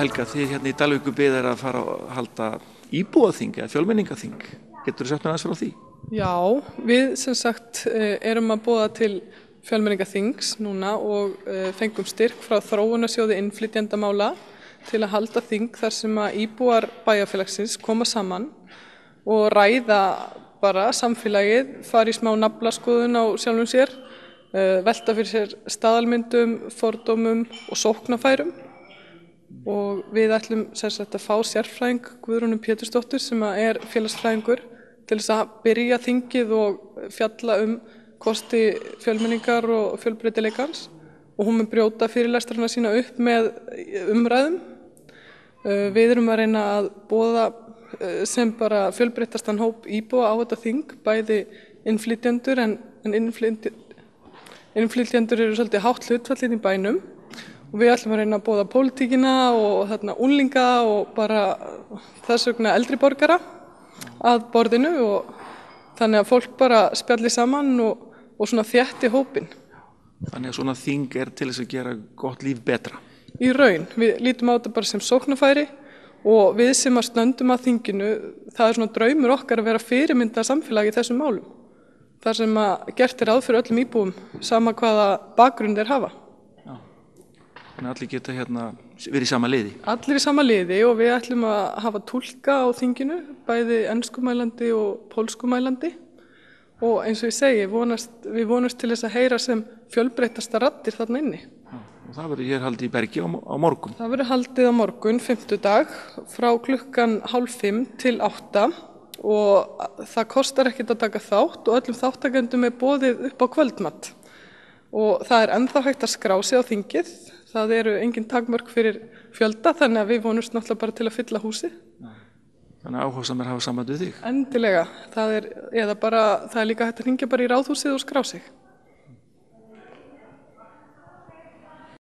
Helga, þið hérna í Dalvíku byðir að fara að halda íbúaþing eða fjölmenningaþing. Getur þú sagt með þess frá því? Já, við sem sagt eh, erum að búa til fjölmenningaþings núna og eh, fengum styrk frá þróunarsjóði innflytjandamála til að halda þing þar sem að íbúar bæjarfélagsins koma saman og ræða bara samfélagið, fara í smá naflaskoðun á sjálfum sér, eh, velta fyrir sér staðalmyndum, fordómum og sóknafærum og við ætlum sérstaklega að fá sérfræðing Guðrúnum Pétursdóttur sem er félagsfræðingur til þess að byrja þingið og fjalla um kosti fjölmenningar og fjölbreytileikans og hún mun brjóta fyrirlæstarna sína upp með umræðum. Uh, við erum að reyna að bóða uh, sem bara fjölbreytastan hóp íbúa á þetta þing, bæði innflytjandur en, en innflytjandur eru svolítið hátt hlutfallin í bænum og við ætlum að reyna að bóða pólitíkina og þarna úlinga og bara þess vegna eldri borgara að borðinu og þannig að fólk bara spjallir saman og, og svona þjætti hópin. Þannig að svona þing er til þess að gera gott líf betra? Í raun, við lítum á þetta bara sem sóknafæri og við sem að stöndum að þinginu, það er svona draumur okkar að vera fyrirmynda samfélagi í þessum málum. Það sem að gert er aðfyrir öllum íbúum sama hvaða bakgrunn þeir hafa. Þannig að allir geta hérna, verið í sama liði? Allir í sama liði og við ætlum að hafa tólka á þinginu, bæði ennskumælandi og pólskumælandi og eins og ég segi, vonast, við vonast til þess að heyra sem fjölbreytasta rattir þarna inni. Já, og það verður hér haldið í Bergi á, á morgun? Það verður haldið á morgun, fymtudag, frá klukkan hálf fimm til átta og það kostar ekkit að taka þátt og öllum þáttakendum er bóðið upp á kvöldmatt og það er ennþá hægt að skrá sig á þingið það eru engin takmörk fyrir fjölda þannig að við vonumst náttúrulega bara til að fylla húsi Þannig að áhersamir hafa samband við þig Endilega, það er, bara, það er líka hægt að ringja bara í ráðhúsið og skrá sig